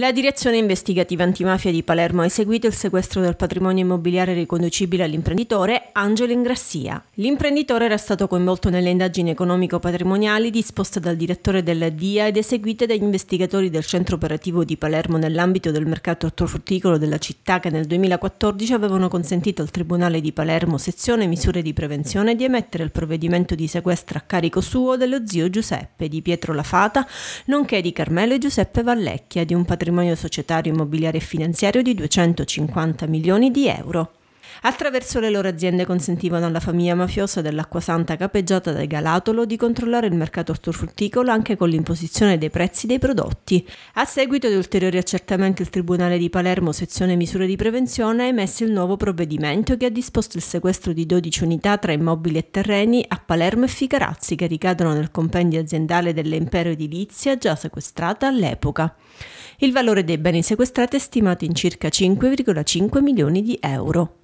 La direzione investigativa antimafia di Palermo ha eseguito il sequestro del patrimonio immobiliare riconducibile all'imprenditore Angelo Ingrassia. L'imprenditore era stato coinvolto nelle indagini economico-patrimoniali disposte dal direttore della DIA ed eseguite dagli investigatori del centro operativo di Palermo nell'ambito del mercato ortofrutticolo della città che nel 2014 avevano consentito al Tribunale di Palermo sezione misure di prevenzione di emettere il provvedimento di sequestro a carico suo dello zio Giuseppe di Pietro Lafata, nonché di Carmelo e Giuseppe Vallecchia di un patrimonio patrimonio societario immobiliare e finanziario di 250 milioni di euro. Attraverso le loro aziende consentivano alla famiglia mafiosa dell'acqua santa capeggiata dai Galatolo di controllare il mercato ortofrutticolo anche con l'imposizione dei prezzi dei prodotti. A seguito di ulteriori accertamenti il Tribunale di Palermo, sezione misure di prevenzione, ha emesso il nuovo provvedimento che ha disposto il sequestro di 12 unità tra immobili e terreni a Palermo e Ficarazzi che ricadono nel compendio aziendale dell'Impero Edilizia già sequestrata all'epoca. Il valore dei beni sequestrati è stimato in circa 5,5 milioni di euro.